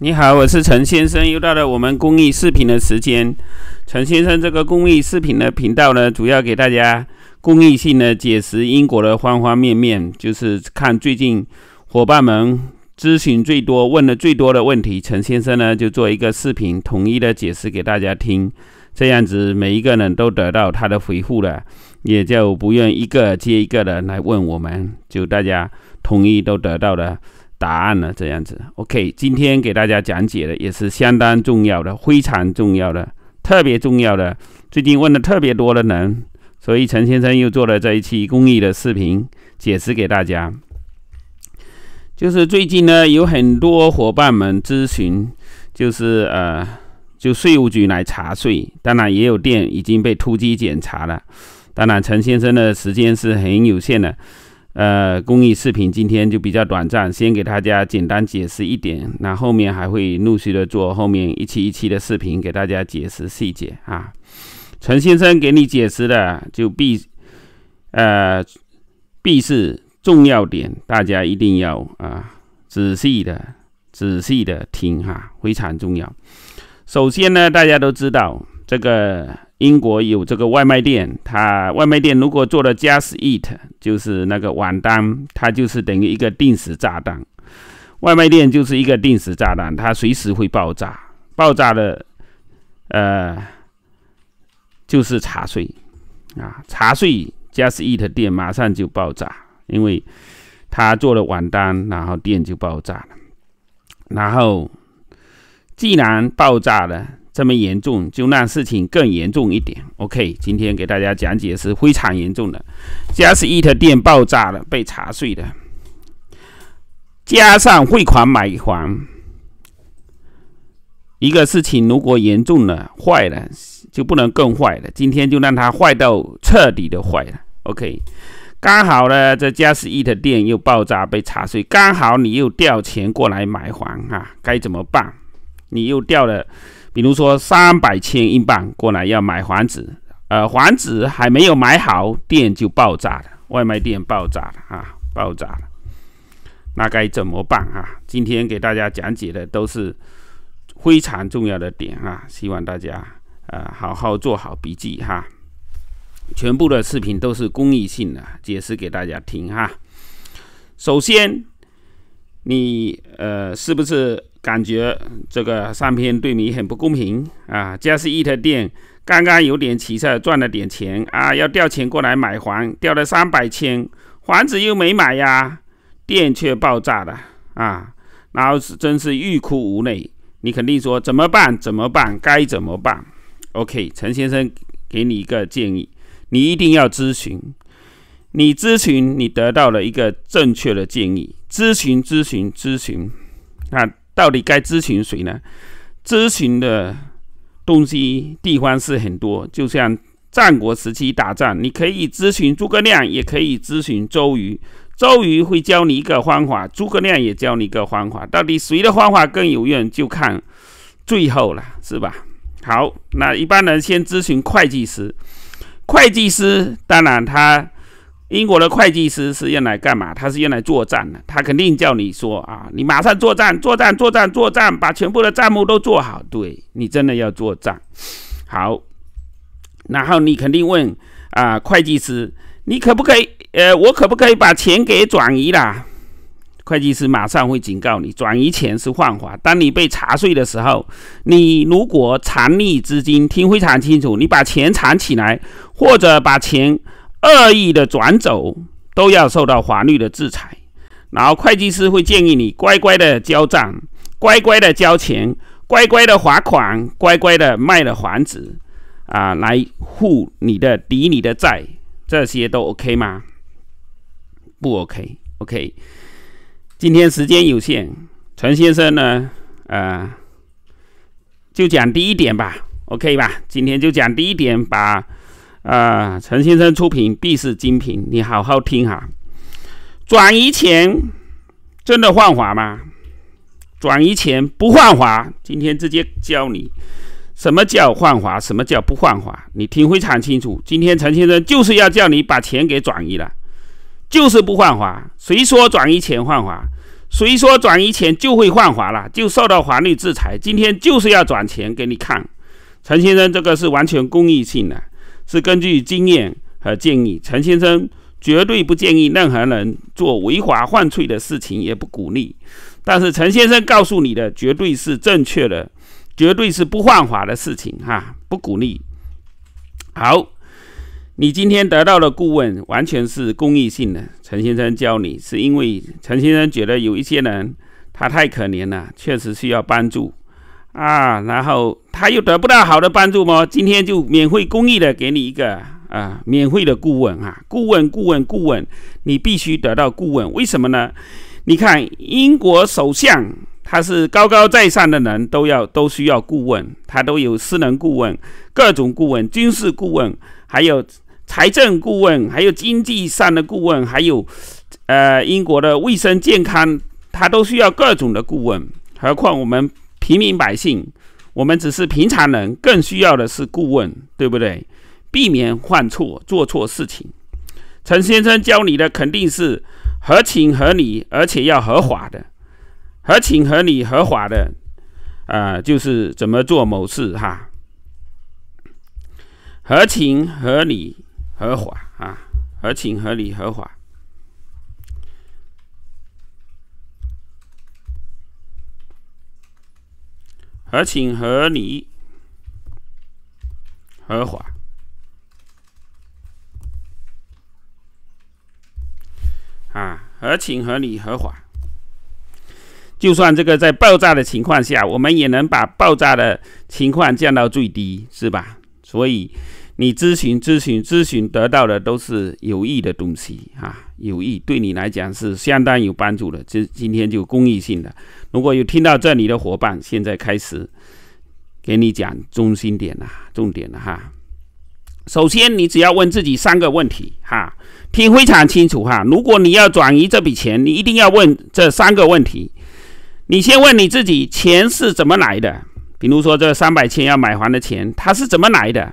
你好，我是陈先生，又到了我们公益视频的时间。陈先生这个公益视频的频道呢，主要给大家公益性的解释英国的方方面面，就是看最近伙伴们咨询最多、问的最多的问题。陈先生呢，就做一个视频，统一的解释给大家听，这样子每一个人都得到他的回复了，也就不用一个接一个的来问我们，就大家统一都得到了。答案呢？这样子，OK。今天给大家讲解的也是相当重要的，非常重要的，特别重要的。最近问的特别多的人，所以陈先生又做了这一期公益的视频，解释给大家。就是最近呢，有很多伙伴们咨询，就是呃，就税务局来查税，当然也有店已经被突击检查了。当然，陈先生的时间是很有限的。呃，公益视频今天就比较短暂，先给大家简单解释一点，那后面还会陆续的做后面一期一期的视频给大家解释细节啊。陈先生给你解释的就必呃必是重要点，大家一定要啊仔细的仔细的听哈，非常重要。首先呢，大家都知道这个。英国有这个外卖店，它外卖店如果做了 Just Eat，就是那个晚单，它就是等于一个定时炸弹。外卖店就是一个定时炸弹，它随时会爆炸。爆炸的，呃，就是茶税啊，茶税 Just Eat 店马上就爆炸，因为他做了晚单，然后店就爆炸了。然后既然爆炸了。这么严重，就让事情更严重一点。OK，今天给大家讲解是非常严重的。嘉士易的店爆炸了，被查税的，加上汇款买房，一个事情如果严重了，坏了就不能更坏了。今天就让它坏到彻底的坏了。OK，刚好呢，这嘉士易的店又爆炸被查税，刚好你又调钱过来买房啊？该怎么办？你又调了。比如说三百千英镑过来要买房子，呃，房子还没有买好，店就爆炸了，外卖店爆炸了啊，爆炸了，那该怎么办啊？今天给大家讲解的都是非常重要的点啊，希望大家呃好好做好笔记哈。全部的视频都是公益性的，解释给大家听哈。首先，你呃是不是？感觉这个上篇对你很不公平啊！加士一特店刚刚有点起色，赚了点钱啊，要调钱过来买房，调了三百千，房子又没买呀，店却爆炸了啊！然后是真是欲哭无泪。你肯定说怎么办？怎么办？该怎么办？OK，陈先生给你一个建议，你一定要咨询。你咨询，你得到了一个正确的建议。咨询，咨询，咨询，那。到底该咨询谁呢？咨询的东西、地方是很多。就像战国时期打仗，你可以咨询诸葛亮，也可以咨询周瑜。周瑜会教你一个方法，诸葛亮也教你一个方法。到底谁的方法更有用，就看最后了，是吧？好，那一般人先咨询会计师。会计师当然他。英国的会计师是用来干嘛？他是用来作账的。他肯定叫你说啊，你马上作账，作账，作账，作账，把全部的账目都做好。对你真的要做账，好。然后你肯定问啊，会计师，你可不可以？呃，我可不可以把钱给转移啦？会计师马上会警告你，转移钱是犯法。当你被查税的时候，你如果藏匿资金，听非常清楚，你把钱藏起来，或者把钱。恶意的转走都要受到法律的制裁，然后会计师会建议你乖乖的交账，乖乖的交钱，乖乖的罚款，乖乖的卖了房子啊，来付你的抵你的债，这些都 OK 吗？不 OK，OK。今天时间有限，陈先生呢，啊，就讲第一点吧，OK 吧？今天就讲第一点把。啊，陈先生出品必是精品，你好好听哈。转移钱真的犯法吗？转移钱不犯法。今天直接教你什么叫犯法，什么叫不犯法，你听非常清楚。今天陈先生就是要叫你把钱给转移了，就是不犯法。谁说转移钱犯法？谁说转移钱就会犯法了，就受到法律制裁？今天就是要转钱给你看，陈先生这个是完全公益性的。是根据经验和建议，陈先生绝对不建议任何人做违法犯罪的事情，也不鼓励。但是陈先生告诉你的绝对是正确的，绝对是不犯法的事情，哈，不鼓励。好，你今天得到的顾问完全是公益性的，陈先生教你是因为陈先生觉得有一些人他太可怜了，确实需要帮助。啊，然后他又得不到好的帮助吗？今天就免费公益的给你一个啊，免费的顾问啊，顾问，顾问，顾问，你必须得到顾问，为什么呢？你看英国首相，他是高高在上的人，都要都需要顾问，他都有私人顾问，各种顾问，军事顾问，还有财政顾问，还有经济上的顾问，还有呃，英国的卫生健康，他都需要各种的顾问，何况我们。平民百姓，我们只是平常人，更需要的是顾问，对不对？避免犯错，做错事情。陈先生教你的肯定是合情合理，而且要合法的，合情合理合法的，啊，就是怎么做某事哈，合情合理合法啊，合情合理合法。合情合理合法啊！合情合理合法，就算这个在爆炸的情况下，我们也能把爆炸的情况降到最低，是吧？所以你咨询、咨询、咨询得到的都是有益的东西啊。有益，对你来讲是相当有帮助的。这今天就公益性的，如果有听到这里的伙伴，现在开始给你讲中心点啊，重点了哈。首先，你只要问自己三个问题哈，听非常清楚哈。如果你要转移这笔钱，你一定要问这三个问题。你先问你自己，钱是怎么来的？比如说这三百千要买房的钱，它是怎么来的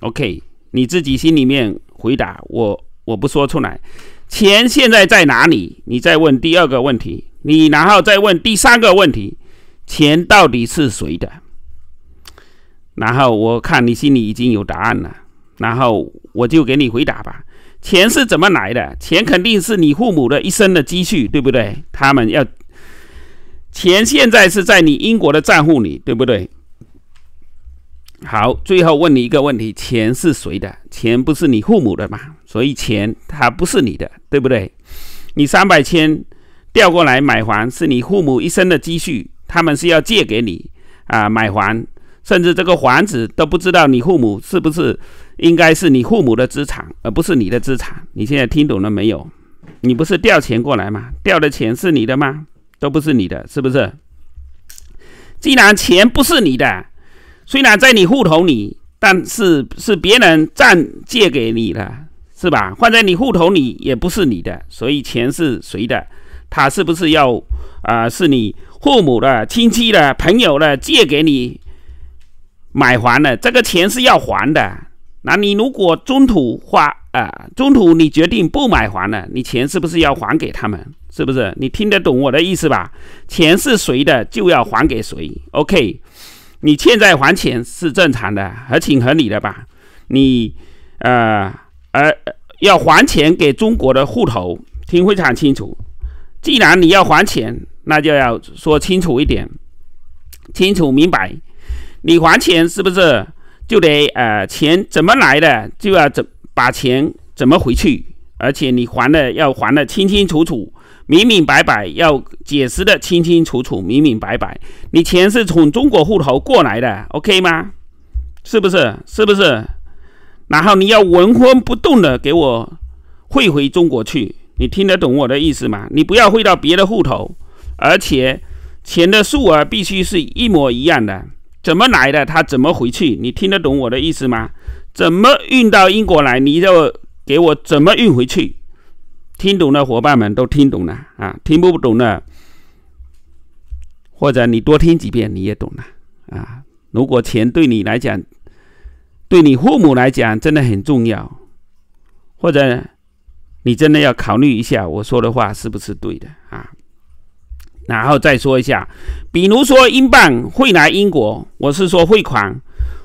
？OK，你自己心里面回答我。我不说出来，钱现在在哪里？你再问第二个问题，你然后再问第三个问题，钱到底是谁的？然后我看你心里已经有答案了，然后我就给你回答吧。钱是怎么来的？钱肯定是你父母的一生的积蓄，对不对？他们要钱现在是在你英国的账户里，对不对？好，最后问你一个问题：钱是谁的？钱不是你父母的吗？所以钱它不是你的，对不对？你三百千调过来买房，是你父母一生的积蓄，他们是要借给你啊买房，甚至这个房子都不知道你父母是不是应该是你父母的资产，而不是你的资产。你现在听懂了没有？你不是调钱过来吗？调的钱是你的吗？都不是你的，是不是？既然钱不是你的。虽然在你户头里，但是是别人暂借给你了，是吧？放在你户头里也不是你的，所以钱是谁的？他是不是要？啊，是你父母的、亲戚的、朋友的借给你买房的，这个钱是要还的。那你如果中途花啊，中途你决定不买房了，你钱是不是要还给他们？是不是？你听得懂我的意思吧？钱是谁的就要还给谁。OK。你现在还钱是正常的，合情合理的吧？你，呃，呃，要还钱给中国的户头，听非常清楚。既然你要还钱，那就要说清楚一点，清楚明白。你还钱是不是就得呃，钱怎么来的，就要怎把钱怎么回去？而且你还的要还的清清楚楚。明明白白，要解释的清清楚楚，明明白白，你钱是从中国户头过来的，OK 吗？是不是？是不是？然后你要纹风不动的给我汇回中国去，你听得懂我的意思吗？你不要汇到别的户头，而且钱的数额必须是一模一样的。怎么来的，他怎么回去，你听得懂我的意思吗？怎么运到英国来，你就给我怎么运回去。听懂的伙伴们都听懂了啊！听不懂的，或者你多听几遍你也懂了啊！如果钱对你来讲，对你父母来讲真的很重要，或者你真的要考虑一下我说的话是不是对的啊！然后再说一下，比如说英镑会来英国，我是说汇款，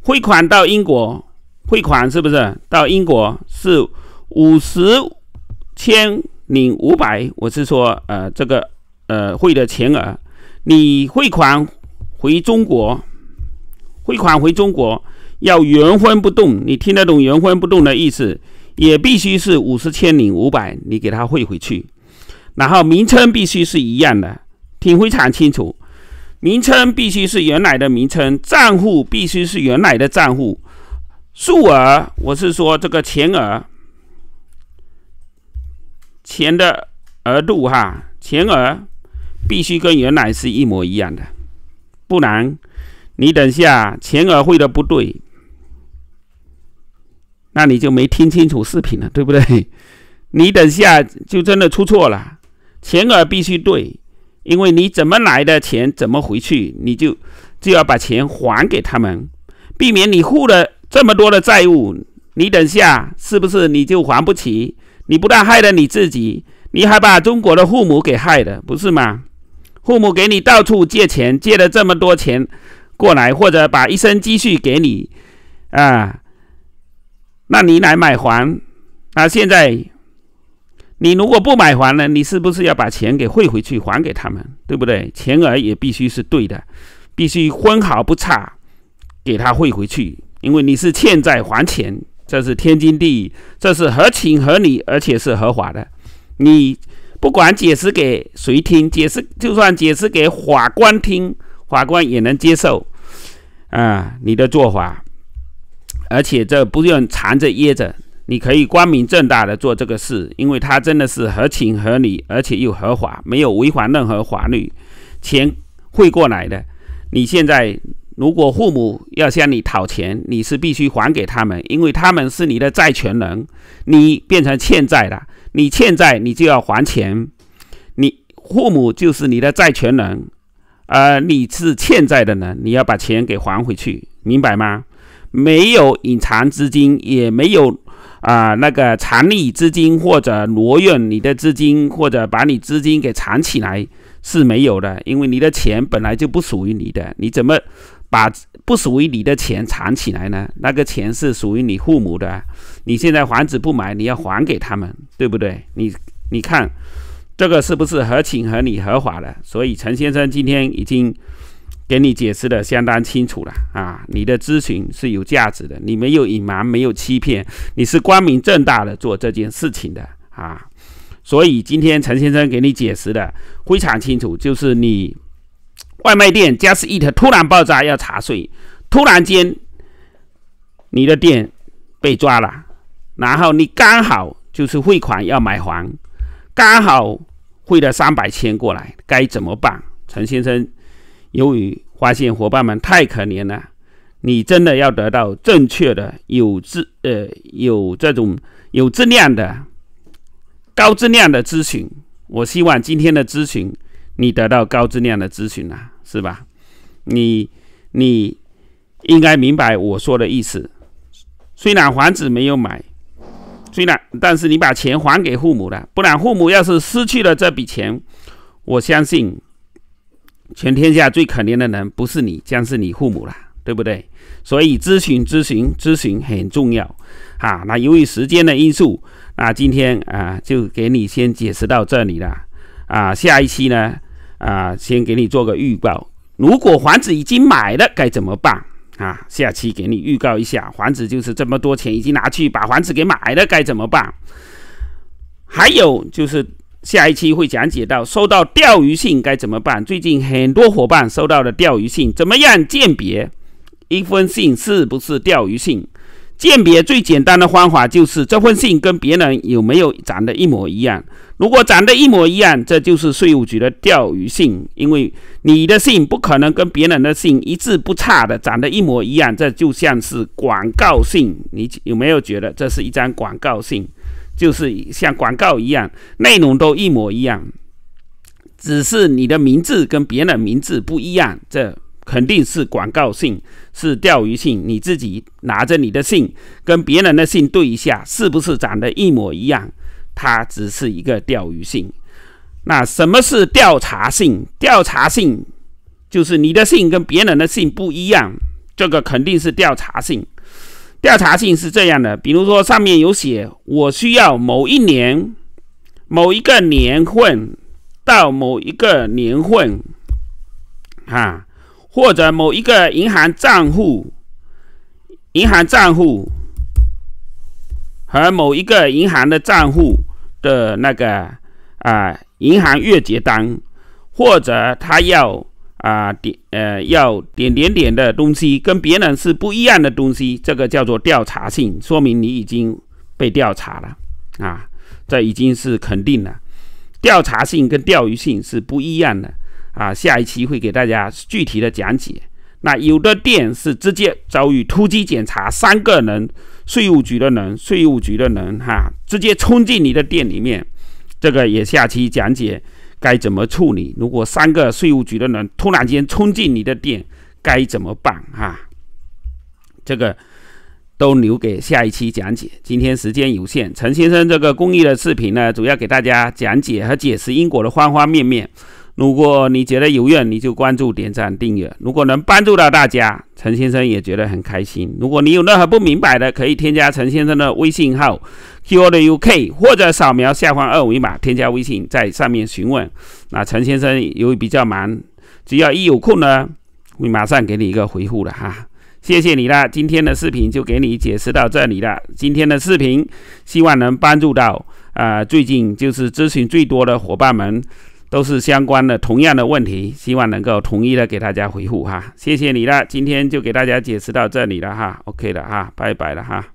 汇款到英国，汇款是不是到英国是五十？千零五百，我是说，呃，这个呃汇的钱额，你汇款回中国，汇款回中国要原封不动，你听得懂原封不动的意思？也必须是五十千零五百，你给他汇回去，然后名称必须是一样的，听非常清楚，名称必须是原来的名称，账户必须是原来的账户，数额我是说这个钱额。钱的额度哈，钱额必须跟原来是一模一样的，不然你等下钱额会的不对，那你就没听清楚视频了，对不对？你等下就真的出错了。钱额必须对，因为你怎么来的钱，怎么回去，你就就要把钱还给他们，避免你付了这么多的债务。你等下是不是你就还不起？你不但害了你自己，你还把中国的父母给害了，不是吗？父母给你到处借钱，借了这么多钱过来，或者把一生积蓄给你，啊，那你来买房。那现在你如果不买房呢？你是不是要把钱给汇回去还给他们？对不对？钱额也必须是对的，必须分毫不差给他汇回去，因为你是欠债还钱。这是天经地义，这是合情合理，而且是合法的。你不管解释给谁听，解释就算解释给法官听，法官也能接受啊你的做法，而且这不用藏着掖着，你可以光明正大的做这个事，因为它真的是合情合理，而且又合法，没有违反任何法律，钱汇过来的，你现在。如果父母要向你讨钱，你是必须还给他们，因为他们是你的债权人。你变成欠债了，你欠债你就要还钱。你父母就是你的债权人，呃，你是欠债的人，你要把钱给还回去，明白吗？没有隐藏资金，也没有啊那个藏匿资金或者挪用你的资金或者把你资金给藏起来是没有的，因为你的钱本来就不属于你的，你怎么？把不属于你的钱藏起来呢？那个钱是属于你父母的，你现在房子不买，你要还给他们，对不对？你你看这个是不是合情合理合法的？所以陈先生今天已经给你解释的相当清楚了啊！你的咨询是有价值的，你没有隐瞒，没有欺骗，你是光明正大的做这件事情的啊！所以今天陈先生给你解释的非常清楚，就是你。外卖店 Just Eat 突然爆炸要查税，突然间你的店被抓了，然后你刚好就是汇款要买房，刚好汇了三百千过来，该怎么办？陈先生，由于发现伙伴们太可怜了，你真的要得到正确的、有质呃有这种有质量的、高质量的咨询。我希望今天的咨询你得到高质量的咨询啊！是吧？你你应该明白我说的意思。虽然房子没有买，虽然但是你把钱还给父母了，不然父母要是失去了这笔钱，我相信全天下最可怜的人不是你，将是你父母了，对不对？所以咨询咨询咨询很重要啊。那由于时间的因素，那今天啊就给你先解释到这里了啊。下一期呢？啊，先给你做个预告，如果房子已经买了，该怎么办啊？下期给你预告一下，房子就是这么多钱已经拿去把房子给买了，该怎么办？还有就是下一期会讲解到收到钓鱼信该怎么办。最近很多伙伴收到的钓鱼信，怎么样鉴别一封信是不是钓鱼信？鉴别最简单的方法就是这份信跟别人有没有长得一模一样。如果长得一模一样，这就是税务局的钓鱼信，因为你的信不可能跟别人的信一字不差的长得一模一样。这就像是广告信，你有没有觉得这是一张广告信？就是像广告一样，内容都一模一样，只是你的名字跟别人的名字不一样。这。肯定是广告信，是钓鱼信。你自己拿着你的信跟别人的信对一下，是不是长得一模一样？它只是一个钓鱼信。那什么是调查信？调查信就是你的信跟别人的信不一样，这个肯定是调查信。调查信是这样的，比如说上面有写“我需要某一年、某一个年份到某一个年份”，哈。或者某一个银行账户、银行账户和某一个银行的账户的那个啊，银行月结单，或者他要啊点呃要点点点的东西，跟别人是不一样的东西，这个叫做调查性，说明你已经被调查了啊，这已经是肯定了。调查性跟钓鱼性是不一样的。啊，下一期会给大家具体的讲解。那有的店是直接遭遇突击检查，三个人税务局的人，税务局的人哈，直接冲进你的店里面。这个也下期讲解该怎么处理。如果三个税务局的人突然间冲进你的店，该怎么办？哈，这个都留给下一期讲解。今天时间有限，陈先生这个公益的视频呢，主要给大家讲解和解释因果的方方面面。如果你觉得有用，你就关注、点赞、订阅。如果能帮助到大家，陈先生也觉得很开心。如果你有任何不明白的，可以添加陈先生的微信号 qo 的 uk，或者扫描下方二维码添加微信，在上面询问。那陈先生由于比较忙，只要一有空呢，会马上给你一个回复的哈。谢谢你啦！今天的视频就给你解释到这里了。今天的视频希望能帮助到啊，最近就是咨询最多的伙伴们。都是相关的同样的问题，希望能够统一的给大家回复哈，谢谢你了，今天就给大家解释到这里了哈，OK 了哈，拜拜了哈。